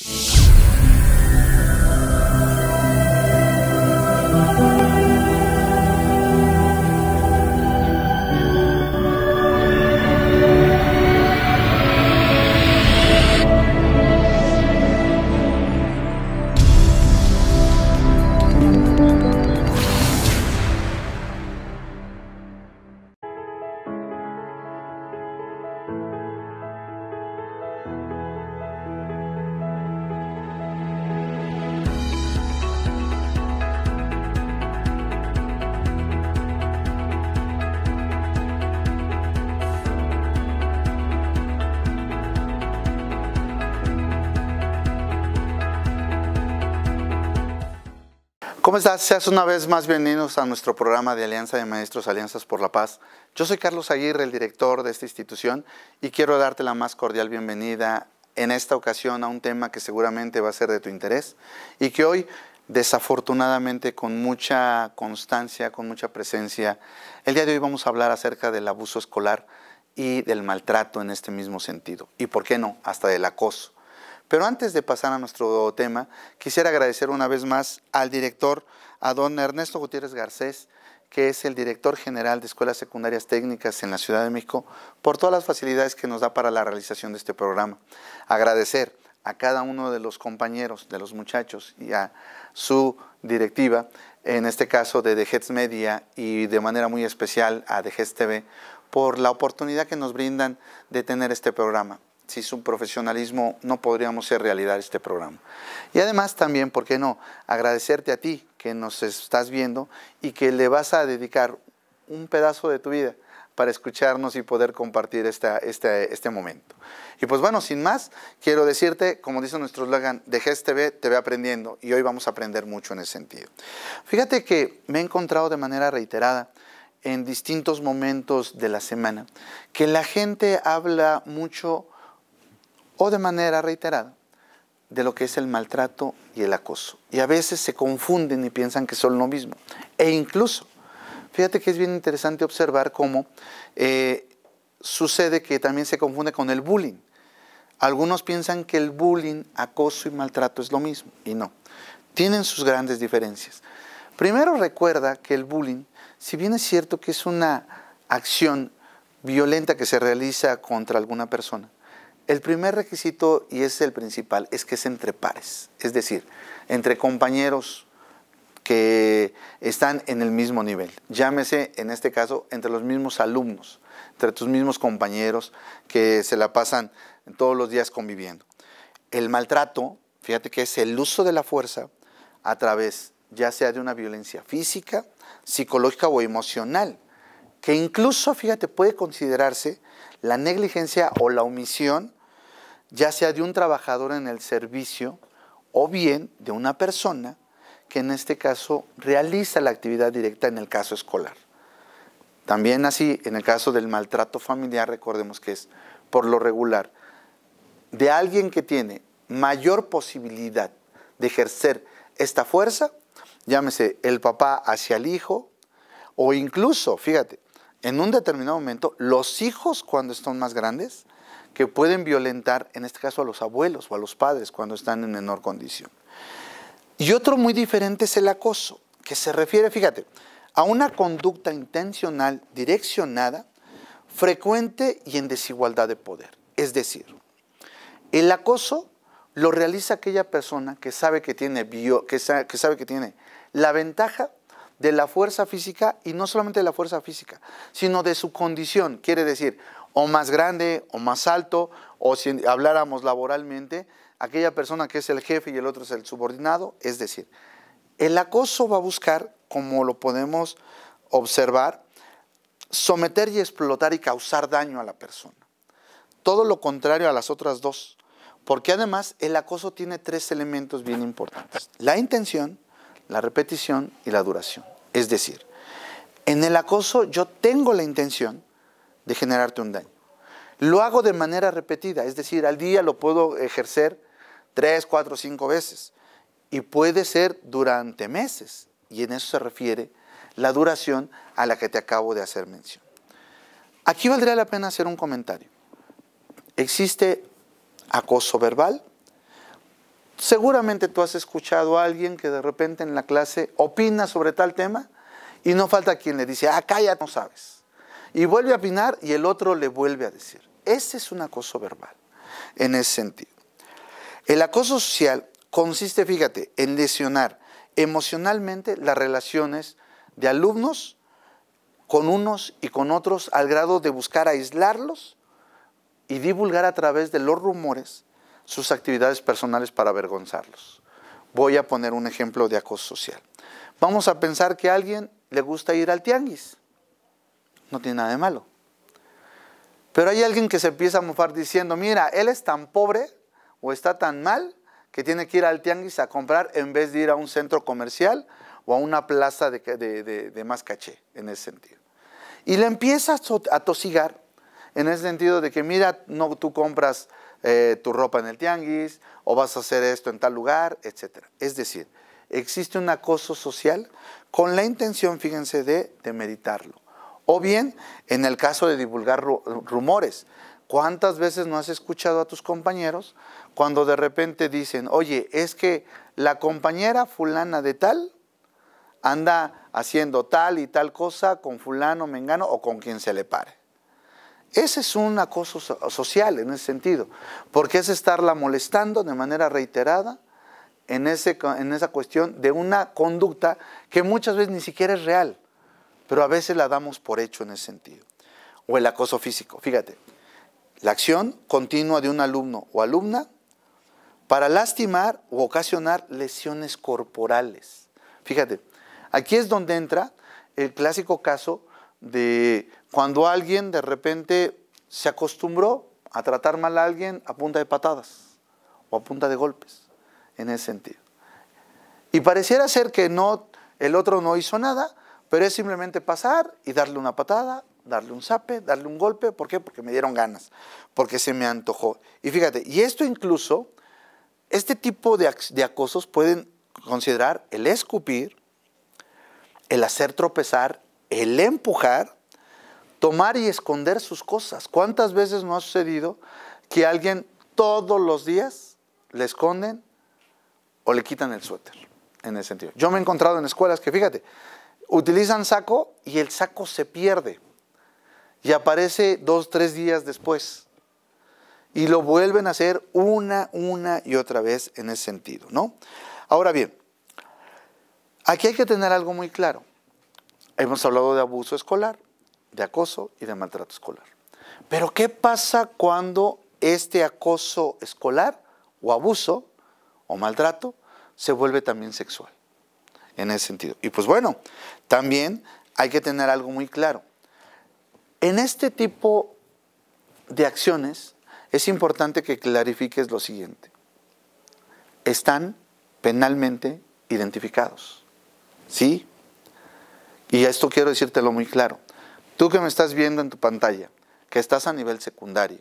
Thank you. ¿Cómo estás? Seas una vez más bienvenidos a nuestro programa de Alianza de Maestros, Alianzas por la Paz. Yo soy Carlos Aguirre, el director de esta institución, y quiero darte la más cordial bienvenida en esta ocasión a un tema que seguramente va a ser de tu interés y que hoy, desafortunadamente, con mucha constancia, con mucha presencia, el día de hoy vamos a hablar acerca del abuso escolar y del maltrato en este mismo sentido, y por qué no, hasta del acoso. Pero antes de pasar a nuestro tema, quisiera agradecer una vez más al director, a don Ernesto Gutiérrez Garcés, que es el director general de Escuelas Secundarias Técnicas en la Ciudad de México, por todas las facilidades que nos da para la realización de este programa. Agradecer a cada uno de los compañeros, de los muchachos y a su directiva, en este caso de The Media y de manera muy especial a The TV, por la oportunidad que nos brindan de tener este programa sin su profesionalismo no podríamos hacer realidad este programa. Y además también, ¿por qué no? Agradecerte a ti que nos estás viendo y que le vas a dedicar un pedazo de tu vida para escucharnos y poder compartir esta, este, este momento. Y pues bueno, sin más, quiero decirte, como dice nuestro slogan, de este te ve aprendiendo y hoy vamos a aprender mucho en ese sentido. Fíjate que me he encontrado de manera reiterada en distintos momentos de la semana que la gente habla mucho o de manera reiterada de lo que es el maltrato y el acoso. Y a veces se confunden y piensan que son lo mismo. E incluso, fíjate que es bien interesante observar cómo eh, sucede que también se confunde con el bullying. Algunos piensan que el bullying, acoso y maltrato es lo mismo, y no. Tienen sus grandes diferencias. Primero recuerda que el bullying, si bien es cierto que es una acción violenta que se realiza contra alguna persona, el primer requisito, y es el principal, es que es entre pares, es decir, entre compañeros que están en el mismo nivel. Llámese, en este caso, entre los mismos alumnos, entre tus mismos compañeros que se la pasan todos los días conviviendo. El maltrato, fíjate que es el uso de la fuerza a través ya sea de una violencia física, psicológica o emocional, que incluso, fíjate, puede considerarse la negligencia o la omisión ya sea de un trabajador en el servicio o bien de una persona que en este caso realiza la actividad directa en el caso escolar. También así, en el caso del maltrato familiar, recordemos que es por lo regular, de alguien que tiene mayor posibilidad de ejercer esta fuerza, llámese el papá hacia el hijo, o incluso, fíjate, en un determinado momento, los hijos cuando están más grandes que pueden violentar, en este caso a los abuelos o a los padres cuando están en menor condición. Y otro muy diferente es el acoso, que se refiere, fíjate, a una conducta intencional, direccionada, frecuente y en desigualdad de poder. Es decir, el acoso lo realiza aquella persona que sabe que tiene, que sabe que tiene la ventaja de la fuerza física y no solamente de la fuerza física, sino de su condición. Quiere decir, o más grande o más alto, o si habláramos laboralmente, aquella persona que es el jefe y el otro es el subordinado, es decir, el acoso va a buscar, como lo podemos observar, someter y explotar y causar daño a la persona. Todo lo contrario a las otras dos, porque además el acoso tiene tres elementos bien importantes, la intención, la repetición y la duración. Es decir, en el acoso yo tengo la intención de generarte un daño. Lo hago de manera repetida, es decir, al día lo puedo ejercer tres, cuatro, cinco veces y puede ser durante meses. Y en eso se refiere la duración a la que te acabo de hacer mención. Aquí valdría la pena hacer un comentario. Existe acoso verbal. Seguramente tú has escuchado a alguien que de repente en la clase opina sobre tal tema y no falta quien le dice, ah, cállate, no sabes y vuelve a opinar y el otro le vuelve a decir. Ese es un acoso verbal, en ese sentido. El acoso social consiste, fíjate, en lesionar emocionalmente las relaciones de alumnos con unos y con otros al grado de buscar aislarlos y divulgar a través de los rumores sus actividades personales para avergonzarlos. Voy a poner un ejemplo de acoso social. Vamos a pensar que a alguien le gusta ir al tianguis no tiene nada de malo. Pero hay alguien que se empieza a mofar diciendo, mira, él es tan pobre o está tan mal que tiene que ir al tianguis a comprar en vez de ir a un centro comercial o a una plaza de, más caché, en ese sentido. Y le empieza a tosigar en ese sentido de que, mira, no tú compras eh, tu ropa en el tianguis o vas a hacer esto en tal lugar, etc. Es decir, existe un acoso social con la intención, fíjense, de, de meditarlo o bien, en el caso de divulgar rumores, ¿cuántas veces no has escuchado a tus compañeros cuando de repente dicen, oye, es que la compañera fulana de tal anda haciendo tal y tal cosa con fulano, mengano o con quien se le pare? Ese es un acoso social en ese sentido, porque es estarla molestando de manera reiterada en, ese, en esa cuestión de una conducta que muchas veces ni siquiera es real pero a veces la damos por hecho en ese sentido. O el acoso físico, fíjate, la acción continua de un alumno o alumna para lastimar o ocasionar lesiones corporales. Fíjate, aquí es donde entra el clásico caso de cuando alguien de repente se acostumbró a tratar mal a alguien a punta de patadas o a punta de golpes, en ese sentido. Y pareciera ser que no, el otro no hizo nada, pero es simplemente pasar y darle una patada, darle un zape, darle un golpe. ¿Por qué? Porque me dieron ganas, porque se me antojó. Y fíjate, y esto incluso, este tipo de, de acosos pueden considerar el escupir, el hacer tropezar, el empujar, tomar y esconder sus cosas. ¿Cuántas veces no ha sucedido que alguien todos los días le esconden o le quitan el suéter? En ese sentido. Yo me he encontrado en escuelas que, fíjate, utilizan saco y el saco se pierde y aparece dos, tres días después. Y lo vuelven a hacer una, una y otra vez en ese sentido, ¿no? Ahora bien, aquí hay que tener algo muy claro. Hemos hablado de abuso escolar, de acoso y de maltrato escolar. Pero ¿qué pasa cuando este acoso escolar o abuso o maltrato se vuelve también sexual? En ese sentido. Y pues bueno, también hay que tener algo muy claro. En este tipo de acciones es importante que clarifiques lo siguiente. Están penalmente identificados. ¿Sí? Y esto quiero decírtelo muy claro. Tú que me estás viendo en tu pantalla, que estás a nivel secundario,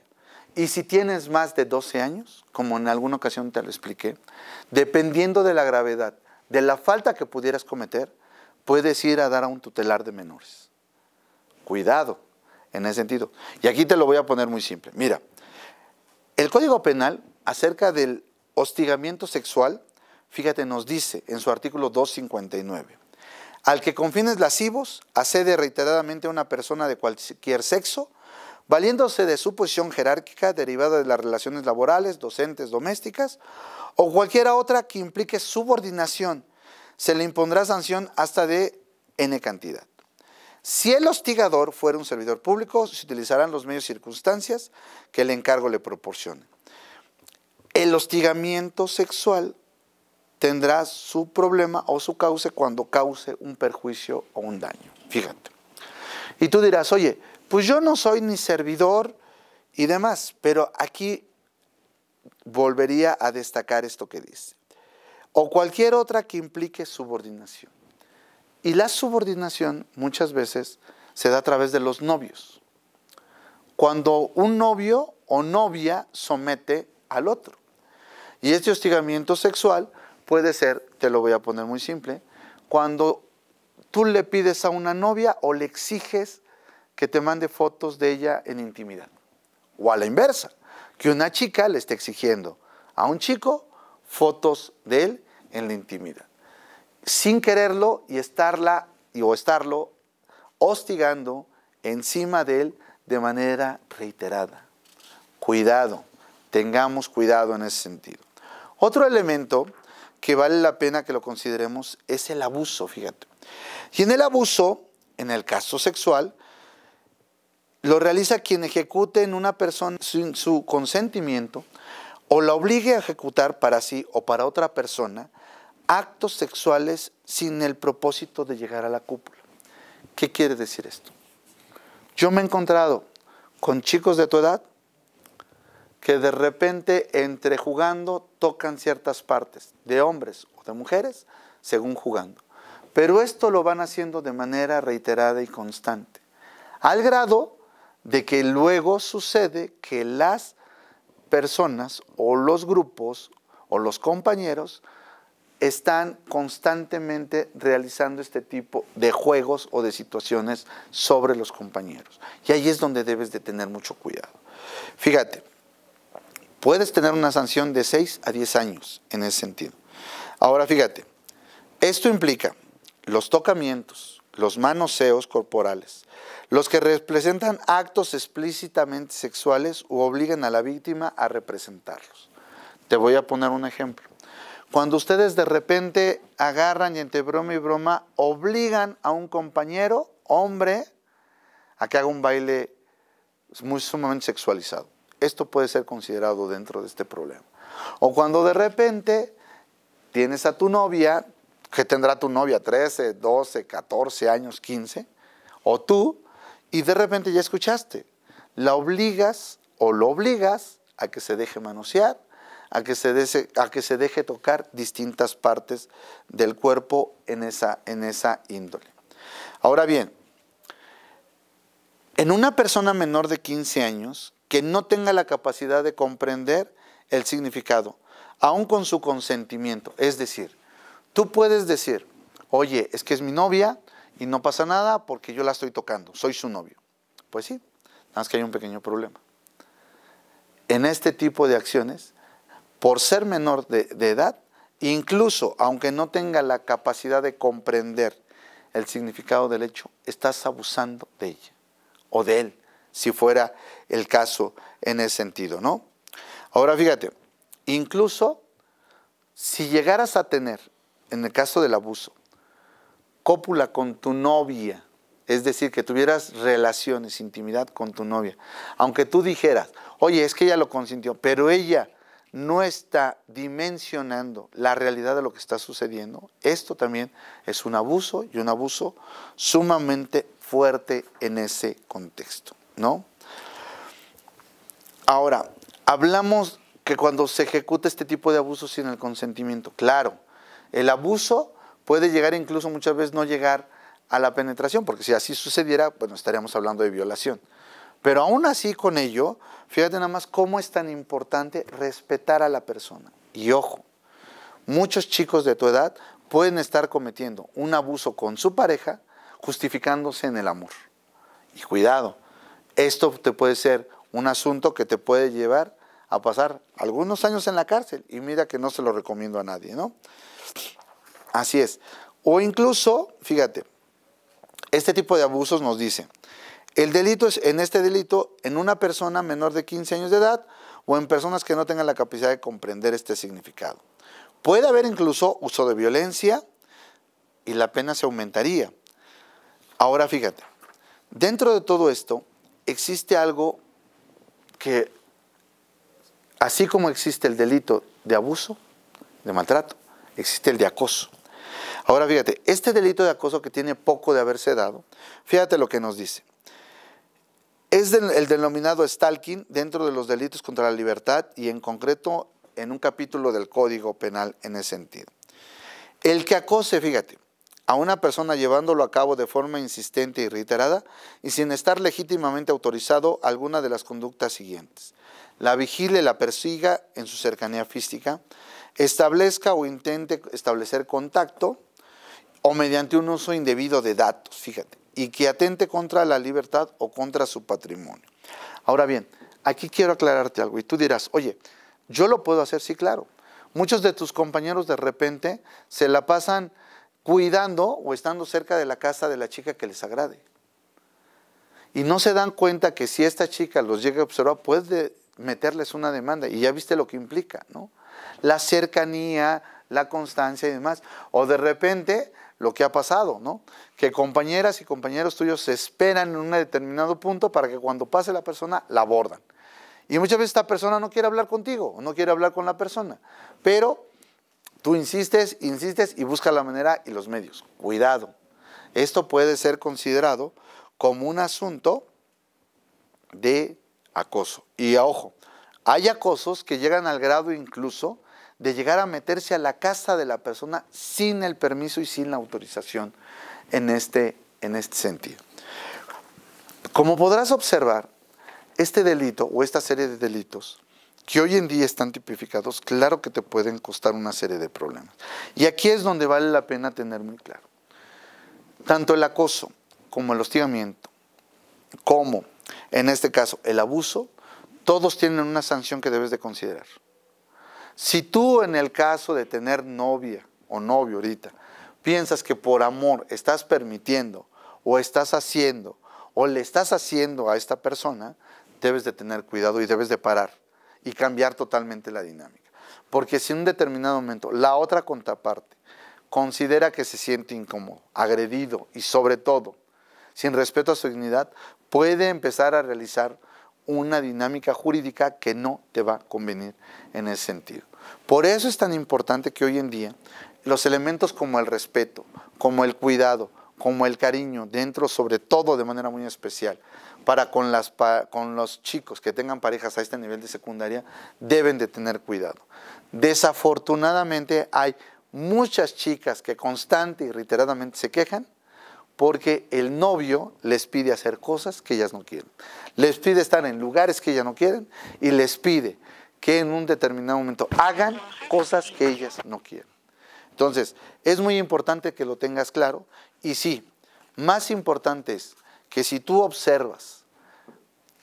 y si tienes más de 12 años, como en alguna ocasión te lo expliqué, dependiendo de la gravedad, de la falta que pudieras cometer, puedes ir a dar a un tutelar de menores. Cuidado en ese sentido. Y aquí te lo voy a poner muy simple. Mira, el Código Penal acerca del hostigamiento sexual, fíjate, nos dice en su artículo 259, al que con fines lascivos accede reiteradamente a una persona de cualquier sexo, valiéndose de su posición jerárquica derivada de las relaciones laborales, docentes, domésticas, o cualquiera otra que implique subordinación se le impondrá sanción hasta de N cantidad. Si el hostigador fuera un servidor público, se utilizarán los medios y circunstancias que el encargo le proporcione. El hostigamiento sexual tendrá su problema o su causa cuando cause un perjuicio o un daño. Fíjate. Y tú dirás, oye, pues yo no soy ni servidor y demás, pero aquí volvería a destacar esto que dice o cualquier otra que implique subordinación. Y la subordinación muchas veces se da a través de los novios. Cuando un novio o novia somete al otro. Y este hostigamiento sexual puede ser, te lo voy a poner muy simple, cuando tú le pides a una novia o le exiges que te mande fotos de ella en intimidad. O a la inversa, que una chica le esté exigiendo a un chico fotos de él en la intimidad, sin quererlo y estarla o estarlo hostigando encima de él de manera reiterada. Cuidado, tengamos cuidado en ese sentido. Otro elemento que vale la pena que lo consideremos es el abuso, fíjate. Y en el abuso, en el caso sexual, lo realiza quien ejecute en una persona sin su consentimiento o la obligue a ejecutar para sí o para otra persona actos sexuales sin el propósito de llegar a la cúpula. ¿Qué quiere decir esto? Yo me he encontrado con chicos de tu edad que de repente entre jugando tocan ciertas partes de hombres o de mujeres según jugando. Pero esto lo van haciendo de manera reiterada y constante, al grado de que luego sucede que las personas o los grupos o los compañeros están constantemente realizando este tipo de juegos o de situaciones sobre los compañeros. Y ahí es donde debes de tener mucho cuidado. Fíjate, puedes tener una sanción de 6 a 10 años en ese sentido. Ahora fíjate, esto implica los tocamientos, los manoseos corporales, los que representan actos explícitamente sexuales o obligan a la víctima a representarlos. Te voy a poner un ejemplo. Cuando ustedes de repente agarran y entre broma y broma obligan a un compañero, hombre, a que haga un baile muy sumamente sexualizado. Esto puede ser considerado dentro de este problema. O cuando de repente tienes a tu novia, que tendrá tu novia 13, 12, 14 años, 15, o tú, y de repente ya escuchaste, la obligas o lo obligas a que se deje manosear, a que se, a que se deje tocar distintas partes del cuerpo en esa, en esa índole. Ahora bien, en una persona menor de 15 años que no tenga la capacidad de comprender el significado, aún con su consentimiento, es decir, tú puedes decir, oye, es que es mi novia y no pasa nada porque yo la estoy tocando, soy su novio. Pues sí, nada más que hay un pequeño problema. En este tipo de acciones por ser menor de, edad, incluso aunque no tenga la capacidad de comprender el significado del hecho, estás abusando de ella o de él, si fuera el caso en ese sentido, ¿no? Ahora fíjate, incluso si llegaras a tener, en el caso del abuso, cópula con tu novia, es decir, que tuvieras relaciones, intimidad con tu novia, aunque tú dijeras, oye, es que ella lo consintió, pero ella no está dimensionando la realidad de lo que está sucediendo, esto también es un abuso y un abuso sumamente fuerte en ese contexto, Ahora, hablamos que cuando se ejecuta este tipo de abuso sin el consentimiento, claro, el abuso puede llegar incluso muchas veces no llegar a la penetración, porque si así sucediera, bueno, estaríamos hablando de violación. Pero aún así con ello, fíjate nada más cómo es tan importante respetar a la persona. Y ojo, muchos chicos de tu edad pueden estar cometiendo un abuso con su pareja justificándose en el amor. Y cuidado, esto te puede ser un asunto que te puede llevar a pasar algunos años en la cárcel. Y mira que no se lo recomiendo a nadie, ¿no? Así es. O incluso, fíjate, este tipo de abusos nos dice, el delito es, en este delito, en una persona menor de 15 años de edad o en personas que no tengan la capacidad de comprender este significado. Puede haber incluso uso de violencia y la pena se aumentaría. Ahora fíjate, dentro de todo esto existe algo que, así como existe el delito de abuso, de maltrato, existe el de acoso. Ahora fíjate, este delito de acoso que tiene poco de haberse dado, fíjate lo que nos dice. Es el denominado stalking dentro de los delitos contra la libertad y en concreto en un capítulo del Código Penal en ese sentido. El que acose, fíjate, a una persona llevándolo a cabo de forma insistente y reiterada y sin estar legítimamente autorizado alguna de las conductas siguientes. La vigile, la persiga en su cercanía física, establezca o intente establecer contacto, o mediante un uso indebido de datos, fíjate, y que atente contra la libertad o contra su patrimonio. Ahora bien, aquí quiero aclararte algo y tú dirás, oye, yo lo puedo hacer, sí, claro. Muchos de tus compañeros de repente se la pasan cuidando o estando cerca de la casa de la chica que les agrade. Y no se dan cuenta que si esta chica los llega a observar, puede meterles una demanda. Y ya viste lo que implica, ¿no? La cercanía, la constancia y demás. O de repente lo que ha pasado, ¿no? Que compañeras y compañeros tuyos se esperan en un determinado punto para que cuando pase la persona la abordan. Y muchas veces esta persona no quiere hablar contigo, no quiere hablar con la persona, pero tú insistes, insistes y busca la manera y los medios. Cuidado. Esto puede ser considerado como un asunto de acoso. Y ojo, hay acosos que llegan al grado incluso de llegar a meterse a la casa de la persona sin el permiso y sin la autorización en este, en este sentido. Como podrás observar, este delito o esta serie de delitos que hoy en día están tipificados, claro que te pueden costar una serie de problemas. Y aquí es donde vale la pena tener muy claro. Tanto el acoso como el hostigamiento, como en este caso el abuso, todos tienen una sanción que debes de considerar. Si tú en el caso de tener novia o novio ahorita, piensas que por amor estás permitiendo o estás haciendo o le estás haciendo a esta persona, debes de tener cuidado y debes de parar y cambiar totalmente la dinámica. Porque si en un determinado momento la otra contraparte considera que se siente incómodo, agredido y sobre todo sin respeto a su dignidad, puede empezar a realizar una dinámica jurídica que no te va a convenir en ese sentido. Por eso es tan importante que hoy en día los elementos como el respeto, como el cuidado, como el cariño, dentro sobre todo de manera muy especial, para con, las, con los chicos que tengan parejas a este nivel de secundaria, deben de tener cuidado. Desafortunadamente hay muchas chicas que constante y reiteradamente se quejan porque el novio les pide hacer cosas que ellas no quieren, les pide estar en lugares que ellas no quieren y les pide que en un determinado momento hagan cosas que ellas no quieren. Entonces, es muy importante que lo tengas claro y sí, más importante es que si tú observas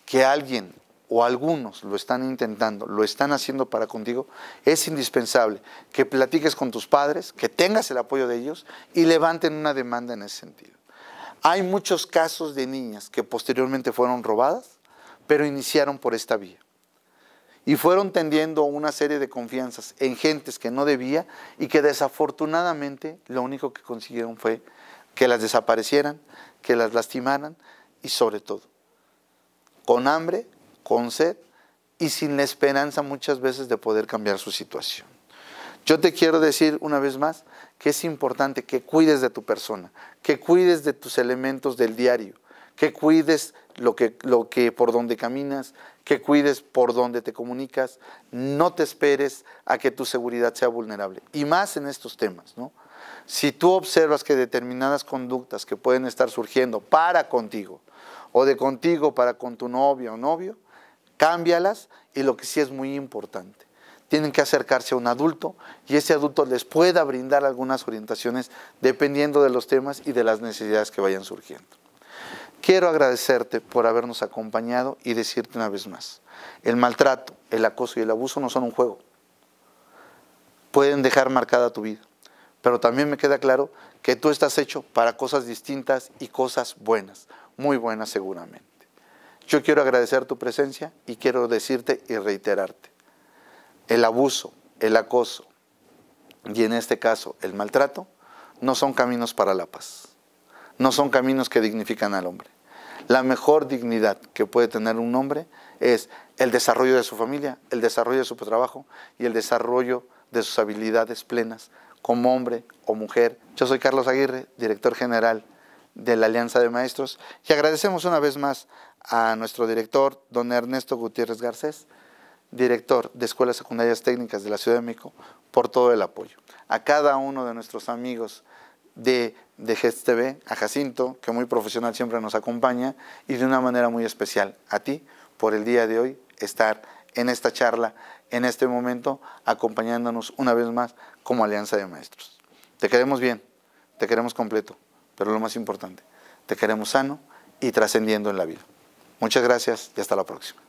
que alguien o algunos lo están intentando, lo están haciendo para contigo, es indispensable que platiques con tus padres, que tengas el apoyo de ellos y levanten una demanda en ese sentido. Hay muchos casos de niñas que posteriormente fueron robadas, pero iniciaron por esta vía. Y fueron tendiendo una serie de confianzas en gentes que no debía y que desafortunadamente lo único que consiguieron fue que las desaparecieran, que las lastimaran y sobre todo, con hambre, con sed y sin la esperanza muchas veces de poder cambiar su situación. Yo te quiero decir una vez más que es importante que cuides de tu persona, que cuides de tus elementos del diario, que cuides lo que, por donde caminas, que cuides por donde te comunicas, no te esperes a que tu seguridad sea vulnerable, y más en estos temas, ¿no? Si tú observas que determinadas conductas que pueden estar surgiendo para contigo, o de contigo para con tu novia o novio, cámbialas y lo que sí es muy importante, tienen que acercarse a un adulto y ese adulto les pueda brindar algunas orientaciones dependiendo de los temas y de las necesidades que vayan surgiendo. Quiero agradecerte por habernos acompañado y decirte una vez más, el maltrato, el acoso y el abuso no son un juego. Pueden dejar marcada tu vida, pero también me queda claro que tú estás hecho para cosas distintas y cosas buenas, muy buenas seguramente. Yo quiero agradecer tu presencia y quiero decirte y reiterarte el abuso, el acoso y en este caso el maltrato no son caminos para la paz, no son caminos que dignifican al hombre. La mejor dignidad que puede tener un hombre es el desarrollo de su familia, el desarrollo de su trabajo y el desarrollo de sus habilidades plenas como hombre o mujer. Yo soy Carlos Aguirre, director general de la Alianza de Maestros y agradecemos una vez más a nuestro director, don Ernesto Gutiérrez Garcés, director de Escuelas Secundarias Técnicas de la Ciudad de México, por todo el apoyo. A cada uno de nuestros amigos de, de e TV, a Jacinto, que muy profesional siempre nos acompaña, y de una manera muy especial a ti, por el día de hoy, estar en esta charla, en este momento, acompañándonos una vez más como Alianza de Maestros. Te queremos bien, te queremos completo, pero lo más importante, te queremos sano y trascendiendo en la vida. Muchas gracias y hasta la próxima.